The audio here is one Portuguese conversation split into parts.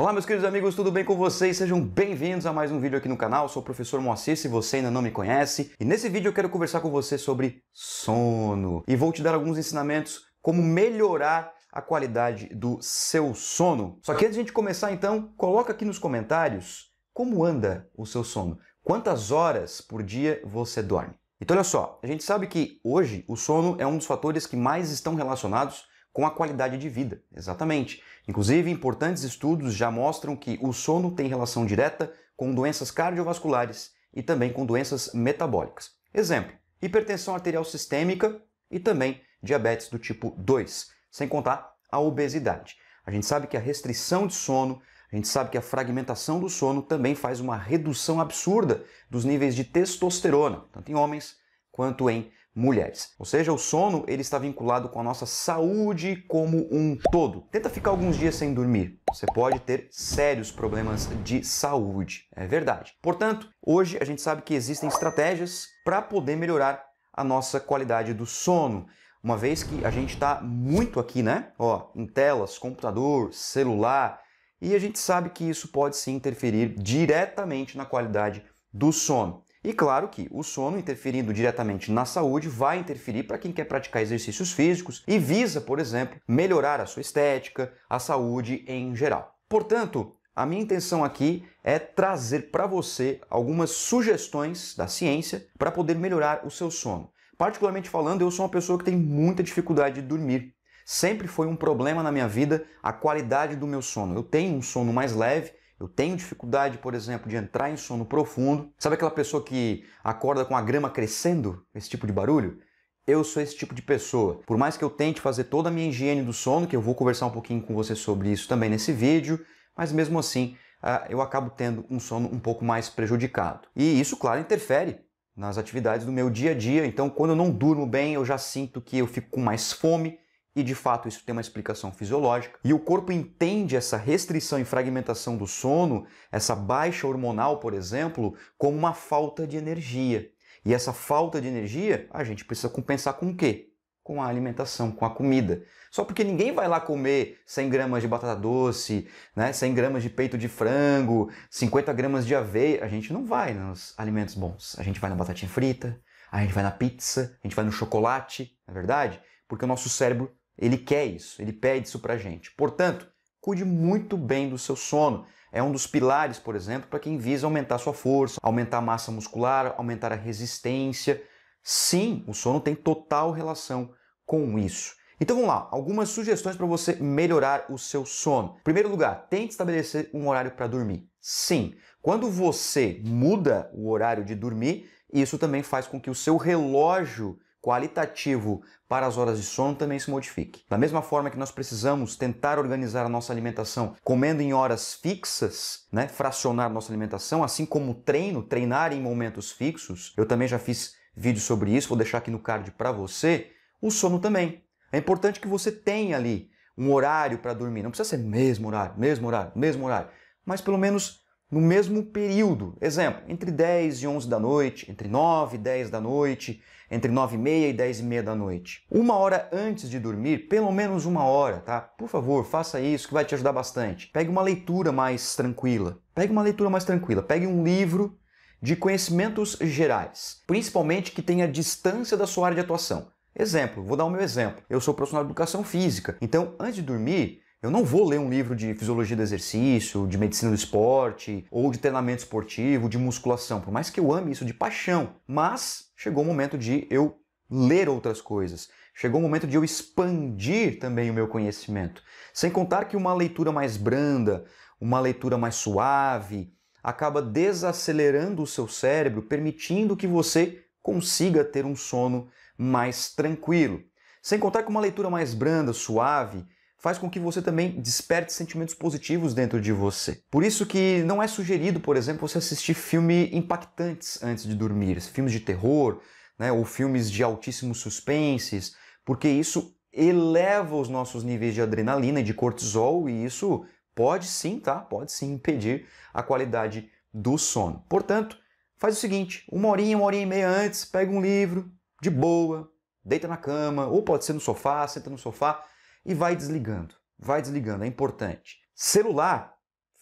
Olá meus queridos amigos, tudo bem com vocês? Sejam bem-vindos a mais um vídeo aqui no canal. Eu sou o professor Moacir, se você ainda não me conhece, e nesse vídeo eu quero conversar com você sobre sono e vou te dar alguns ensinamentos como melhorar a qualidade do seu sono. Só que antes de a gente começar então, coloca aqui nos comentários como anda o seu sono. Quantas horas por dia você dorme? Então olha só, a gente sabe que hoje o sono é um dos fatores que mais estão relacionados com a qualidade de vida. Exatamente. Inclusive, importantes estudos já mostram que o sono tem relação direta com doenças cardiovasculares e também com doenças metabólicas. Exemplo: hipertensão arterial sistêmica e também diabetes do tipo 2, sem contar a obesidade. A gente sabe que a restrição de sono, a gente sabe que a fragmentação do sono também faz uma redução absurda dos níveis de testosterona, tanto em homens quanto em mulheres. Ou seja, o sono ele está vinculado com a nossa saúde como um todo. Tenta ficar alguns dias sem dormir. Você pode ter sérios problemas de saúde. É verdade. Portanto, hoje a gente sabe que existem estratégias para poder melhorar a nossa qualidade do sono. Uma vez que a gente está muito aqui, né? Ó, em telas, computador, celular, e a gente sabe que isso pode se interferir diretamente na qualidade do sono. E claro que o sono, interferindo diretamente na saúde, vai interferir para quem quer praticar exercícios físicos e visa, por exemplo, melhorar a sua estética, a saúde em geral. Portanto, a minha intenção aqui é trazer para você algumas sugestões da ciência para poder melhorar o seu sono. Particularmente falando, eu sou uma pessoa que tem muita dificuldade de dormir. Sempre foi um problema na minha vida a qualidade do meu sono. Eu tenho um sono mais leve, eu tenho dificuldade, por exemplo, de entrar em sono profundo. Sabe aquela pessoa que acorda com a grama crescendo? Esse tipo de barulho? Eu sou esse tipo de pessoa. Por mais que eu tente fazer toda a minha higiene do sono, que eu vou conversar um pouquinho com você sobre isso também nesse vídeo, mas mesmo assim ah, eu acabo tendo um sono um pouco mais prejudicado. E isso, claro, interfere nas atividades do meu dia a dia. Então, quando eu não durmo bem, eu já sinto que eu fico com mais fome, e de fato isso tem uma explicação fisiológica. E o corpo entende essa restrição e fragmentação do sono, essa baixa hormonal, por exemplo, como uma falta de energia. E essa falta de energia a gente precisa compensar com o quê? Com a alimentação, com a comida. Só porque ninguém vai lá comer 100 gramas de batata doce, né, 100 gramas de peito de frango, 50 gramas de aveia. A gente não vai nos alimentos bons. A gente vai na batatinha frita, a gente vai na pizza, a gente vai no chocolate, na é verdade? Porque o nosso cérebro ele quer isso, ele pede isso pra gente. Portanto, cuide muito bem do seu sono. É um dos pilares, por exemplo, para quem visa aumentar sua força, aumentar a massa muscular, aumentar a resistência. Sim, o sono tem total relação com isso. Então vamos lá, algumas sugestões para você melhorar o seu sono. Em primeiro lugar, tente estabelecer um horário para dormir. Sim, quando você muda o horário de dormir, isso também faz com que o seu relógio qualitativo para as horas de sono também se modifique. Da mesma forma que nós precisamos tentar organizar a nossa alimentação comendo em horas fixas, né, fracionar nossa alimentação, assim como treino, treinar em momentos fixos, eu também já fiz vídeo sobre isso, vou deixar aqui no card para você, o sono também. É importante que você tenha ali um horário para dormir, não precisa ser mesmo horário, mesmo horário, mesmo horário, mas pelo menos no mesmo período. Exemplo, entre 10 e 11 da noite, entre 9 e 10 da noite, entre 9 e meia e 10 e meia da noite. Uma hora antes de dormir, pelo menos uma hora, tá? Por favor, faça isso que vai te ajudar bastante. Pegue uma leitura mais tranquila. Pegue uma leitura mais tranquila. Pegue um livro de conhecimentos gerais, principalmente que tenha distância da sua área de atuação. Exemplo, vou dar o meu exemplo. Eu sou profissional de educação física, então antes de dormir, eu não vou ler um livro de fisiologia do exercício, de medicina do esporte, ou de treinamento esportivo, de musculação, por mais que eu ame isso de paixão. Mas chegou o momento de eu ler outras coisas. Chegou o momento de eu expandir também o meu conhecimento. Sem contar que uma leitura mais branda, uma leitura mais suave, acaba desacelerando o seu cérebro, permitindo que você consiga ter um sono mais tranquilo. Sem contar que uma leitura mais branda, suave, faz com que você também desperte sentimentos positivos dentro de você. Por isso que não é sugerido, por exemplo, você assistir filmes impactantes antes de dormir, filmes de terror, né, ou filmes de altíssimos suspenses, porque isso eleva os nossos níveis de adrenalina e de cortisol e isso pode sim, tá? Pode sim impedir a qualidade do sono. Portanto, faz o seguinte, uma horinha, uma horinha e meia antes, pega um livro, de boa, deita na cama, ou pode ser no sofá, senta no sofá, e vai desligando. Vai desligando, é importante. Celular,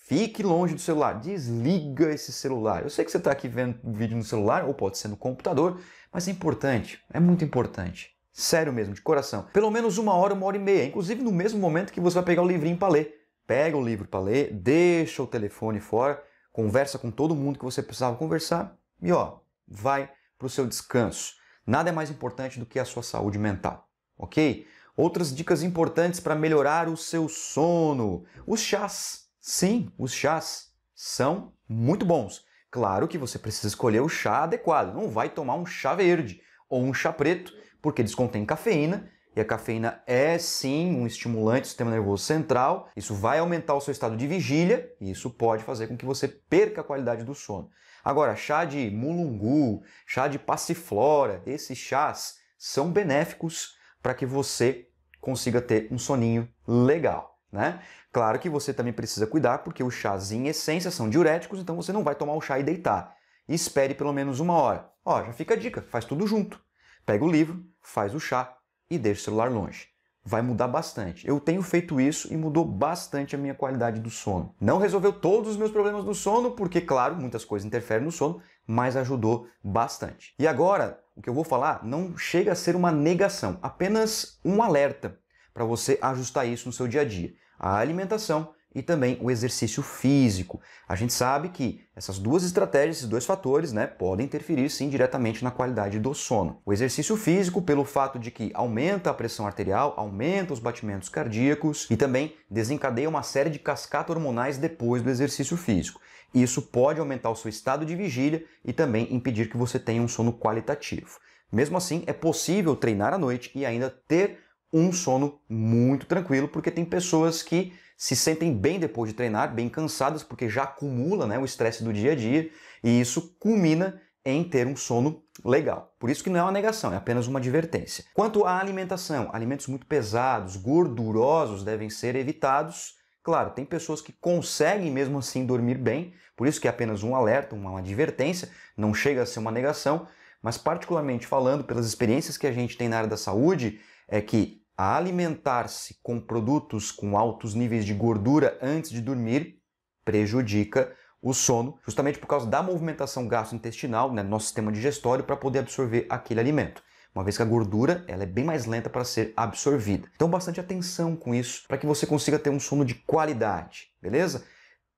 Fique longe do celular, desliga esse celular. Eu sei que você está aqui vendo um vídeo no celular, ou pode ser no computador, mas é importante, é muito importante. Sério mesmo, de coração. Pelo menos uma hora, uma hora e meia, inclusive no mesmo momento que você vai pegar o livrinho para ler. Pega o livro para ler, deixa o telefone fora, conversa com todo mundo que você precisava conversar e ó, vai para o seu descanso. Nada é mais importante do que a sua saúde mental, ok? Outras dicas importantes para melhorar o seu sono: os chás. Sim, os chás são muito bons. Claro que você precisa escolher o chá adequado. Não vai tomar um chá verde ou um chá preto, porque eles contêm cafeína e a cafeína é sim um estimulante do sistema nervoso central. Isso vai aumentar o seu estado de vigília e isso pode fazer com que você perca a qualidade do sono. Agora, chá de mulungu, chá de passiflora, esses chás são benéficos para que você consiga ter um soninho legal. Né? Claro que você também precisa cuidar, porque os chás em essência são diuréticos, então você não vai tomar o chá e deitar. espere pelo menos uma hora. Ó, já fica a dica, faz tudo junto. Pega o livro, faz o chá e deixa o celular longe. Vai mudar bastante. Eu tenho feito isso e mudou bastante a minha qualidade do sono. Não resolveu todos os meus problemas do sono, porque, claro, muitas coisas interferem no sono, mas ajudou bastante. E agora, o que eu vou falar não chega a ser uma negação, apenas um alerta para você ajustar isso no seu dia a dia. A alimentação e também o exercício físico. A gente sabe que essas duas estratégias, esses dois fatores, né, podem interferir sim diretamente na qualidade do sono. O exercício físico, pelo fato de que aumenta a pressão arterial, aumenta os batimentos cardíacos e também desencadeia uma série de cascatas hormonais depois do exercício físico. Isso pode aumentar o seu estado de vigília e também impedir que você tenha um sono qualitativo. Mesmo assim, é possível treinar à noite e ainda ter um sono muito tranquilo, porque tem pessoas que se sentem bem depois de treinar, bem cansadas, porque já acumula né, o estresse do dia a dia, e isso culmina em ter um sono legal. Por isso que não é uma negação, é apenas uma advertência. Quanto à alimentação, alimentos muito pesados, gordurosos devem ser evitados. Claro, tem pessoas que conseguem mesmo assim dormir bem, por isso que é apenas um alerta, uma advertência, não chega a ser uma negação, mas particularmente falando pelas experiências que a gente tem na área da saúde, é que a alimentar-se com produtos com altos níveis de gordura antes de dormir prejudica o sono, justamente por causa da movimentação gastrointestinal, né, nosso sistema digestório, para poder absorver aquele alimento. Uma vez que a gordura ela é bem mais lenta para ser absorvida. Então, bastante atenção com isso para que você consiga ter um sono de qualidade, beleza?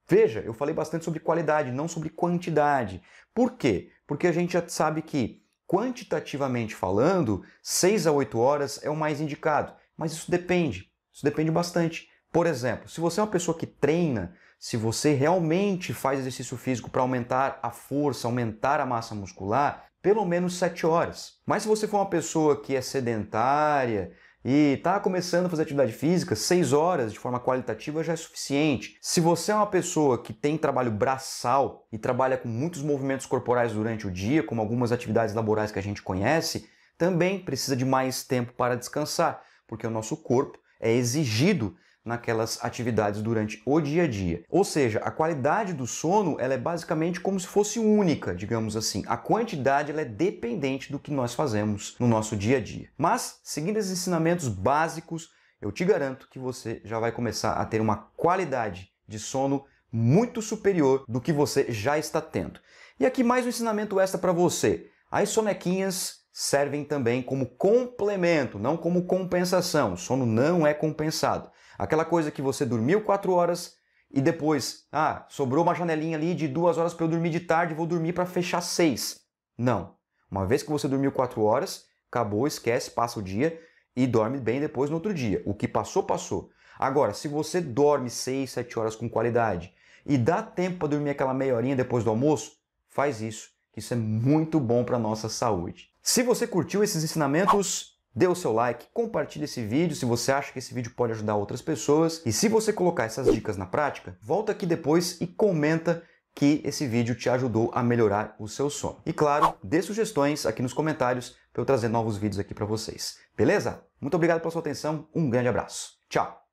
Veja, eu falei bastante sobre qualidade, não sobre quantidade. Por quê? Porque a gente já sabe que quantitativamente falando, 6 a 8 horas é o mais indicado. Mas isso depende, isso depende bastante. Por exemplo, se você é uma pessoa que treina, se você realmente faz exercício físico para aumentar a força, aumentar a massa muscular, pelo menos 7 horas. Mas se você for uma pessoa que é sedentária, e tá começando a fazer atividade física, 6 horas de forma qualitativa já é suficiente. Se você é uma pessoa que tem trabalho braçal e trabalha com muitos movimentos corporais durante o dia, como algumas atividades laborais que a gente conhece, também precisa de mais tempo para descansar, porque o nosso corpo é exigido naquelas atividades durante o dia a dia. Ou seja, a qualidade do sono ela é basicamente como se fosse única, digamos assim. A quantidade ela é dependente do que nós fazemos no nosso dia a dia. Mas, seguindo esses ensinamentos básicos, eu te garanto que você já vai começar a ter uma qualidade de sono muito superior do que você já está tendo. E aqui mais um ensinamento extra para você. As sonequinhas servem também como complemento, não como compensação. O sono não é compensado. Aquela coisa que você dormiu 4 horas e depois, ah, sobrou uma janelinha ali de 2 horas para eu dormir de tarde, vou dormir para fechar 6. Não. Uma vez que você dormiu 4 horas, acabou, esquece, passa o dia e dorme bem depois no outro dia. O que passou, passou. Agora, se você dorme 6, 7 horas com qualidade e dá tempo para dormir aquela meia horinha depois do almoço, faz isso, que isso é muito bom para nossa saúde. Se você curtiu esses ensinamentos, dê o seu like, compartilhe esse vídeo se você acha que esse vídeo pode ajudar outras pessoas. E se você colocar essas dicas na prática, volta aqui depois e comenta que esse vídeo te ajudou a melhorar o seu sono. E claro, dê sugestões aqui nos comentários para eu trazer novos vídeos aqui para vocês. Beleza? Muito obrigado pela sua atenção, um grande abraço. Tchau!